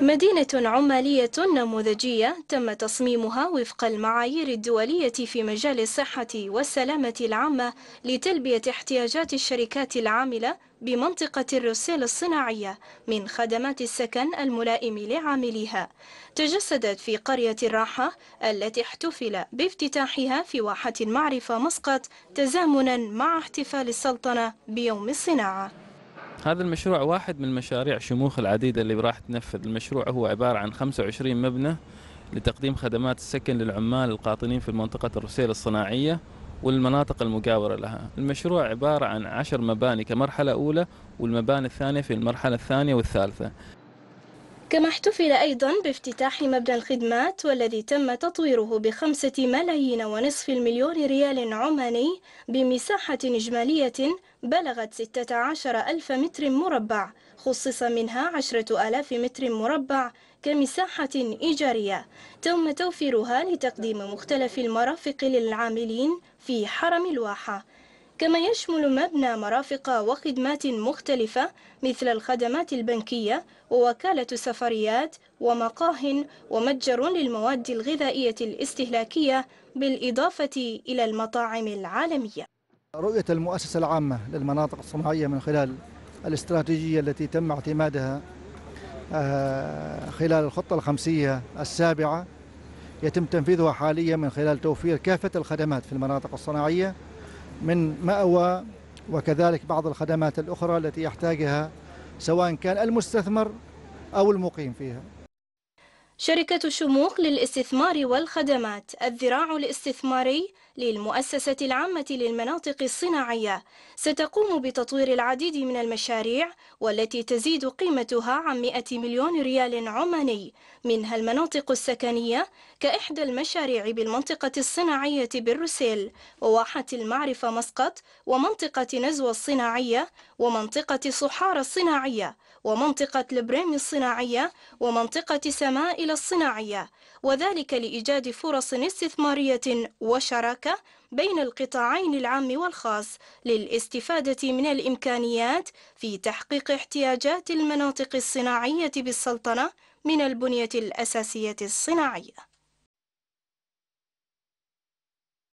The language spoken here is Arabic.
مدينة عمالية نموذجية تم تصميمها وفق المعايير الدولية في مجال الصحة والسلامة العامة لتلبية احتياجات الشركات العاملة بمنطقة الروسيل الصناعية من خدمات السكن الملائم لعامليها تجسدت في قرية الراحة التي احتفل بافتتاحها في واحة المعرفة مسقط تزامنا مع احتفال السلطنة بيوم الصناعة هذا المشروع واحد من مشاريع شموخ العديدة اللي راح تنفذ المشروع هو عبارة عن 25 مبنى لتقديم خدمات السكن للعمال القاطنين في منطقة الرسيل الصناعية والمناطق المجاورة لها المشروع عبارة عن 10 مباني كمرحلة أولى والمباني الثانية في المرحلة الثانية والثالثة كما احتفل أيضا بافتتاح مبنى الخدمات والذي تم تطويره بخمسة ملايين ونصف المليون ريال عماني بمساحة إجمالية بلغت 16 ألف متر مربع خصص منها 10 ألاف متر مربع كمساحة إيجارية تم توفيرها لتقديم مختلف المرافق للعاملين في حرم الواحة كما يشمل مبنى مرافق وخدمات مختلفة مثل الخدمات البنكية ووكالة سفريات ومقاه ومتجر للمواد الغذائية الاستهلاكية بالإضافة إلى المطاعم العالمية رؤية المؤسسة العامة للمناطق الصناعية من خلال الاستراتيجية التي تم اعتمادها آه، خلال الخطة الخمسية السابعة يتم تنفيذها حاليا من خلال توفير كافة الخدمات في المناطق الصناعية من مأوى وكذلك بعض الخدمات الأخرى التي يحتاجها سواء كان المستثمر أو المقيم فيها شركة شموخ للاستثمار والخدمات الذراع الاستثماري للمؤسسة العامة للمناطق الصناعية ستقوم بتطوير العديد من المشاريع والتي تزيد قيمتها عن 100 مليون ريال عماني منها المناطق السكنية كإحدى المشاريع بالمنطقة الصناعية بالرسيل وواحة المعرفة مسقط ومنطقة نزوة الصناعية ومنطقة صحارى الصناعية ومنطقة لبريم الصناعية ومنطقة سمائل الصناعية وذلك لإيجاد فرص استثمارية وشراكة المشتركة بين القطاعين العام والخاص للاستفادة من الإمكانيات في تحقيق احتياجات المناطق الصناعية بالسلطنة من البنية الأساسية الصناعية